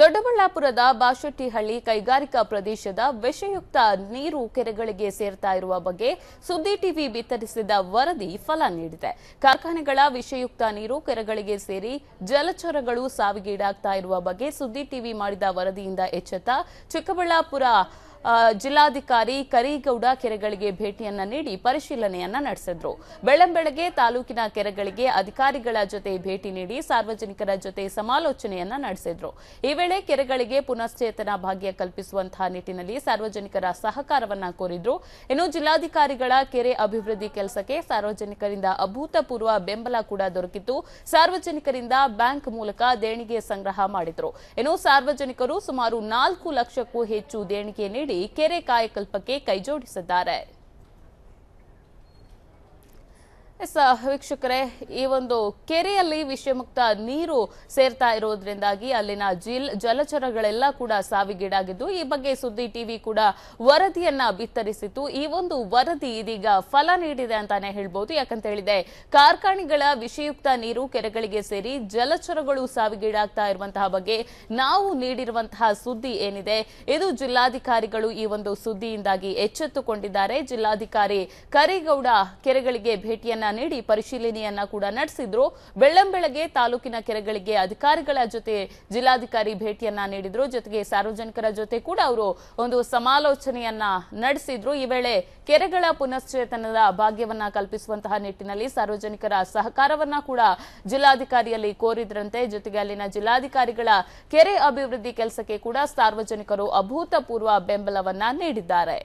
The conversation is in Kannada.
ದೊಡ್ಡಬಳ್ಳಾಪುರದ ಬಾಶೆಟ್ಟಿಹಳ್ಳಿ ಕೈಗಾರಿಕಾ ಪ್ರದೇಶದ ವಿಷಯುಕ್ತ ನೀರು ಕೆರೆಗಳಿಗೆ ಸೇರ್ತಾ ಇರುವ ಬಗ್ಗೆ ಸುದ್ದಿ ಟಿವಿ ಬಿತ್ತರಿಸಿದ ವರದಿ ಫಲ ನೀಡಿದೆ ಕಾರ್ಖಾನೆಗಳ ವಿಷಯುಕ್ತ ನೀರು ಕೆರೆಗಳಿಗೆ ಸೇರಿ ಜಲಚರಗಳು ಸಾವಿಗೀಡಾಗ್ತಾ ಇರುವ ಬಗ್ಗೆ ಸುದ್ದಿ ಟಿವಿ ಮಾಡಿದ ವರದಿಯಿಂದ ಎಚ್ಚೆತ್ತ ಚಿಕ್ಕಬಳ್ಳಾಪುರ ಜಿಲ್ಲಾಧಿಕಾರಿ ಕರೀಗೌಡ ಕೆರೆಗಳಿಗೆ ಭೇಟಿಯನ್ನ ನೀಡಿ ಪರಿಶೀಲನೆಯನ್ನ ನಡೆಸಿದ್ರು ಬೆಳ್ಳಂಬೆಳಗ್ಗೆ ತಾಲೂಕಿನ ಕೆರೆಗಳಿಗೆ ಅಧಿಕಾರಿಗಳ ಜೊತೆ ಭೇಟಿ ನೀಡಿ ಸಾರ್ವಜನಿಕರ ಜೊತೆ ಸಮಾಲೋಚನೆಯನ್ನ ನಡೆಸಿದ್ರು ಈ ವೇಳೆ ಕೆರೆಗಳಿಗೆ ಪುನಶ್ಚೇತನ ಭಾಗ್ಯ ಕಲ್ಪಿಸುವಂತಹ ನಿಟ್ಟಿನಲ್ಲಿ ಸಾರ್ವಜನಿಕರ ಸಹಕಾರವನ್ನ ಕೋರಿದ್ರು ಇನ್ನು ಜಿಲ್ಲಾಧಿಕಾರಿಗಳ ಕೆರೆ ಅಭಿವೃದ್ಧಿ ಕೆಲಸಕ್ಕೆ ಸಾರ್ವಜನಿಕರಿಂದ ಅಭೂತಪೂರ್ವ ಬೆಂಬಲ ಕೂಡ ದೊರಕಿತು ಸಾರ್ವಜನಿಕರಿಂದ ಬ್ಯಾಂಕ್ ಮೂಲಕ ದೇಣಿಗೆ ಸಂಗ್ರಹ ಮಾಡಿದ್ರು ಇನ್ನು ಸಾರ್ವಜನಿಕರು ಸುಮಾರು ನಾಲ್ಕು ಲಕ್ಷಕ್ಕೂ ಹೆಚ್ಚು ದೇಣಿಗೆ ನೀಡಿ ಜೋಡಿ ಕೆರೆ ಕಾಯಕಲ್ಪಕ್ಕೆ ಕೈಜೋಡಿಸಿದ್ದಾರೆ ಎಸ್ ವೀಕ್ಷಕರೇ ಈ ಒಂದು ಕೆರೆಯಲ್ಲಿ ವಿಷಮುಕ್ತ ನೀರು ಸೇರ್ತಾ ಇರೋದ್ರಿಂದಾಗಿ ಅಲ್ಲಿನ ಜಿಲ್ ಜಲಚರಗಳೆಲ್ಲ ಕೂಡ ಸಾವಿಗೀಡಾಗಿದ್ದು ಈ ಬಗ್ಗೆ ಸುದ್ದಿ ಟಿವಿ ಕೂಡ ವರದಿಯನ್ನ ಬಿತ್ತರಿಸಿತ್ತು ಈ ಒಂದು ವರದಿ ಇದೀಗ ಫಲ ನೀಡಿದೆ ಅಂತಾನೆ ಹೇಳ್ಬೋದು ಯಾಕಂತ ಹೇಳಿದೆ ಕಾರ್ಖಾನೆಗಳ ವಿಷಯುಕ್ತ ನೀರು ಕೆರೆಗಳಿಗೆ ಸೇರಿ ಜಲಚರಗಳು ಸಾವಿಗೀಡಾಗ್ತಾ ಇರುವಂತಹ ಬಗ್ಗೆ ನಾವು ನೀಡಿರುವಂತಹ ಸುದ್ದಿ ಏನಿದೆ ಇದು ಜಿಲ್ಲಾಧಿಕಾರಿಗಳು ಈ ಒಂದು ಸುದ್ದಿಯಿಂದಾಗಿ ಎಚ್ಚೆತ್ತುಕೊಂಡಿದ್ದಾರೆ ಜಿಲ್ಲಾಧಿಕಾರಿ ಕರಿಗೌಡ ಕೆರೆಗಳಿಗೆ ಭೇಟಿಯನ್ನ ನೀಡಿ ಪರಿಶೀಲನೆಯನ್ನ ಕೂಡ ನಡೆಸಿದ್ರು ಬೆಳ್ಳಂಬೆಳಗ್ಗೆ ತಾಲೂಕಿನ ಕೆರೆಗಳಿಗೆ ಅಧಿಕಾರಿಗಳ ಜೊತೆ ಜಿಲ್ಲಾಧಿಕಾರಿ ಭೇಟಿಯನ್ನ ನೀಡಿದ್ರು ಜೊತೆಗೆ ಸಾರ್ವಜನಿಕರ ಜೊತೆ ಕೂಡ ಅವರು ಒಂದು ಸಮಾಲೋಚನೆಯನ್ನ ನಡೆಸಿದ್ರು ಈ ವೇಳೆ ಕೆರೆಗಳ ಪುನಶ್ಚೇತನದ ಭಾಗ್ಯವನ್ನ ಕಲ್ಪಿಸುವಂತಹ ನಿಟ್ಟಿನಲ್ಲಿ ಸಾರ್ವಜನಿಕರ ಸಹಕಾರವನ್ನ ಕೂಡ ಜಿಲ್ಲಾಧಿಕಾರಿಯಲ್ಲಿ ಕೋರಿದ್ರಂತೆ ಜೊತೆಗೆ ಅಲ್ಲಿನ ಜಿಲ್ಲಾಧಿಕಾರಿಗಳ ಕೆರೆ ಅಭಿವೃದ್ಧಿ ಕೆಲಸಕ್ಕೆ ಕೂಡ ಸಾರ್ವಜನಿಕರು ಅಭೂತಪೂರ್ವ ಬೆಂಬಲವನ್ನ ನೀಡಿದ್ದಾರೆ